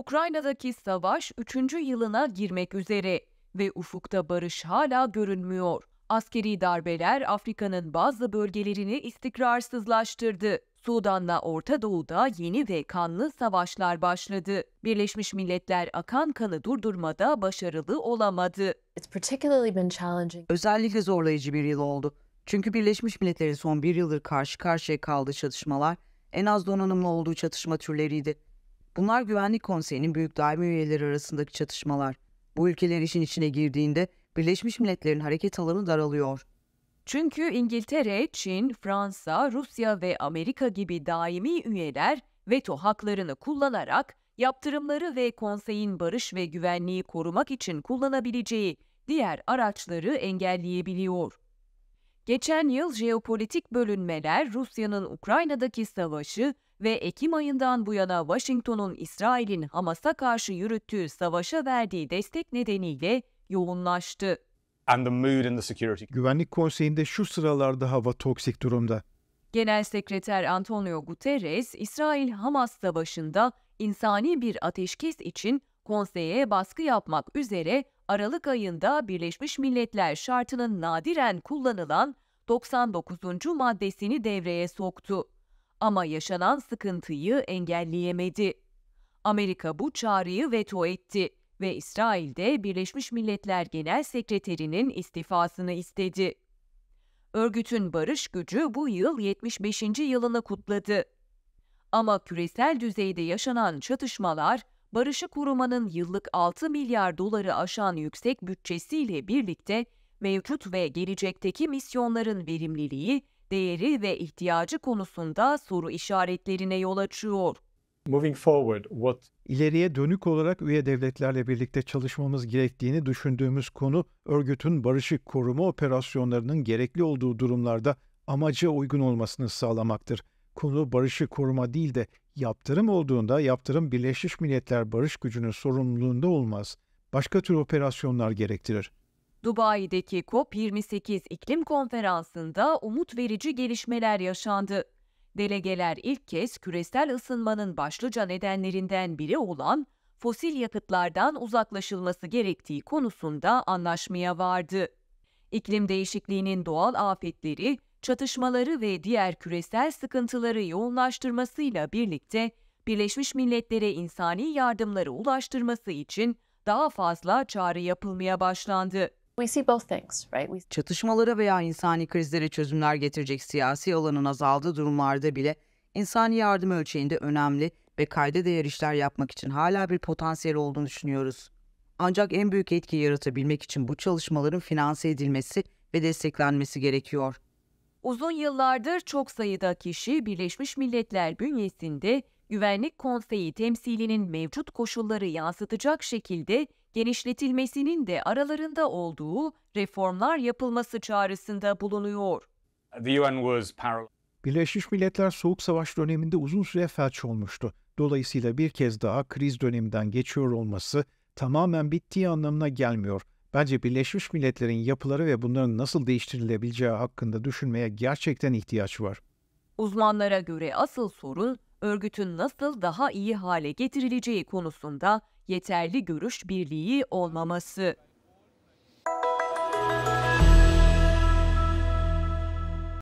Ukrayna'daki savaş 3. yılına girmek üzere ve ufukta barış hala görünmüyor. Askeri darbeler Afrika'nın bazı bölgelerini istikrarsızlaştırdı. Sudan'la Orta Doğu'da yeni ve kanlı savaşlar başladı. Birleşmiş Milletler akan kanı durdurmada başarılı olamadı. Özellikle zorlayıcı bir yıl oldu. Çünkü Birleşmiş Milletler'in son bir yıldır karşı karşıya kaldığı çatışmalar en az donanımlı olduğu çatışma türleriydi Bunlar Güvenlik Konseyi'nin büyük daimi üyeleri arasındaki çatışmalar. Bu ülkeler işin içine girdiğinde Birleşmiş Milletler'in hareket alanı daralıyor. Çünkü İngiltere, Çin, Fransa, Rusya ve Amerika gibi daimi üyeler veto haklarını kullanarak yaptırımları ve konseyin barış ve güvenliği korumak için kullanabileceği diğer araçları engelleyebiliyor. Geçen yıl jeopolitik bölünmeler, Rusya'nın Ukrayna'daki savaşı ve Ekim ayından bu yana Washington'un İsrail'in Hamas'a karşı yürüttüğü savaşa verdiği destek nedeniyle yoğunlaştı. And the mood in the security. Güvenlik Konseyi'nde şu sıralarda hava toksik durumda. Genel Sekreter Antonio Guterres, İsrail-Hamas savaşında insani bir ateşkes için konseye baskı yapmak üzere Aralık ayında Birleşmiş Milletler Şartı'nın nadiren kullanılan 99. maddesini devreye soktu ama yaşanan sıkıntıyı engelleyemedi. Amerika bu çağrıyı veto etti ve İsrail'de Birleşmiş Milletler Genel Sekreterinin istifasını istedi. Örgütün barış gücü bu yıl 75. yılını kutladı. Ama küresel düzeyde yaşanan çatışmalar barışı korumanın yıllık 6 milyar doları aşan yüksek bütçesiyle birlikte mevcut ve gelecekteki misyonların verimliliği değeri ve ihtiyacı konusunda soru işaretlerine yol açıyor. Moving forward, what İleriye dönük olarak üye devletlerle birlikte çalışmamız gerektiğini düşündüğümüz konu örgütün barışık koruma operasyonlarının gerekli olduğu durumlarda amaca uygun olmasını sağlamaktır. Konu barışık koruma değil de yaptırım olduğunda yaptırım Birleşmiş Milletler barış gücünün sorumluluğunda olmaz. Başka tür operasyonlar gerektirir. Dubai'deki COP28 iklim konferansında umut verici gelişmeler yaşandı. Delegeler ilk kez küresel ısınmanın başlıca nedenlerinden biri olan fosil yakıtlardan uzaklaşılması gerektiği konusunda anlaşmaya vardı. İklim değişikliğinin doğal afetleri, çatışmaları ve diğer küresel sıkıntıları yoğunlaştırmasıyla birlikte Birleşmiş Milletler'e insani yardımları ulaştırması için daha fazla çağrı yapılmaya başlandı. Çatışmalara veya insani krizlere çözümler getirecek siyasi alanın azaldığı durumlarda bile insani yardım ölçeğinde önemli ve kayda değer işler yapmak için hala bir potansiyel olduğunu düşünüyoruz. Ancak en büyük etki yaratabilmek için bu çalışmaların finanse edilmesi ve desteklenmesi gerekiyor. Uzun yıllardır çok sayıda kişi Birleşmiş Milletler bünyesinde Güvenlik Konseyi temsilinin mevcut koşulları yansıtacak şekilde genişletilmesinin de aralarında olduğu reformlar yapılması çağrısında bulunuyor. Birleşmiş Milletler Soğuk Savaş döneminde uzun süre felç olmuştu. Dolayısıyla bir kez daha kriz döneminden geçiyor olması tamamen bittiği anlamına gelmiyor. Bence Birleşmiş Milletler'in yapıları ve bunların nasıl değiştirilebileceği hakkında düşünmeye gerçekten ihtiyaç var. Uzmanlara göre asıl sorun örgütün nasıl daha iyi hale getirileceği konusunda yeterli görüş birliği olmaması.